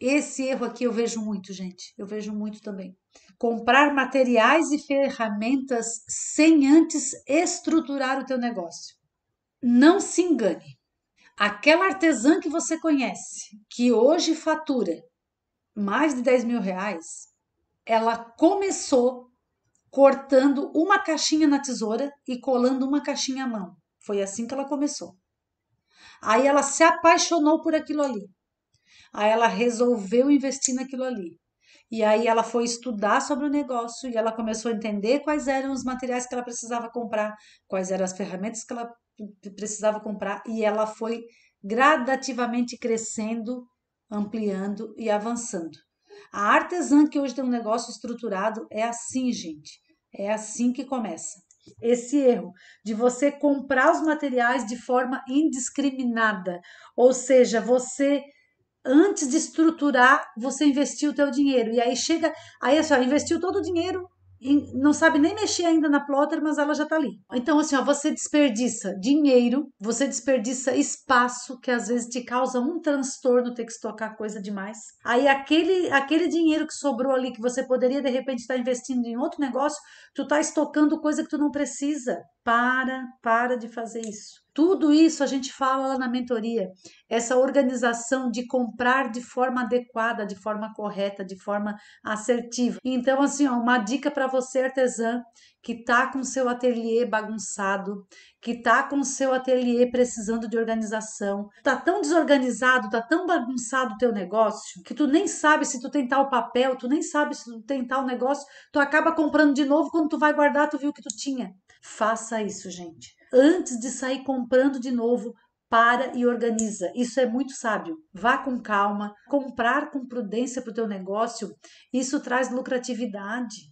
esse erro aqui eu vejo muito, gente. Eu vejo muito também. Comprar materiais e ferramentas sem antes estruturar o teu negócio. Não se engane. Aquela artesã que você conhece, que hoje fatura mais de 10 mil reais, ela começou cortando uma caixinha na tesoura e colando uma caixinha à mão. Foi assim que ela começou. Aí ela se apaixonou por aquilo ali. Aí ela resolveu investir naquilo ali. E aí ela foi estudar sobre o negócio e ela começou a entender quais eram os materiais que ela precisava comprar, quais eram as ferramentas que ela precisava comprar e ela foi gradativamente crescendo, ampliando e avançando. A artesã que hoje tem um negócio estruturado é assim, gente. É assim que começa. Esse erro de você comprar os materiais de forma indiscriminada, ou seja, você antes de estruturar, você investiu o teu dinheiro. E aí chega, aí assim, só investiu todo o dinheiro, não sabe nem mexer ainda na plotter, mas ela já tá ali. Então, assim, ó, você desperdiça dinheiro, você desperdiça espaço, que às vezes te causa um transtorno ter que estocar coisa demais. Aí, aquele, aquele dinheiro que sobrou ali, que você poderia, de repente, estar tá investindo em outro negócio, tu tá estocando coisa que tu não precisa. Para, para de fazer isso. Tudo isso a gente fala lá na mentoria. Essa organização de comprar de forma adequada, de forma correta, de forma assertiva. Então, assim, ó, uma dica para você, artesã, que tá com seu ateliê bagunçado, que tá com seu ateliê precisando de organização. Tá tão desorganizado, tá tão bagunçado o teu negócio, que tu nem sabe se tu tem tal papel, tu nem sabe se tu tem tal negócio, tu acaba comprando de novo quando tu vai guardar, tu viu o que tu tinha. Faça isso, gente antes de sair comprando de novo. Para e organiza. Isso é muito sábio. Vá com calma. Comprar com prudência para o teu negócio, isso traz lucratividade.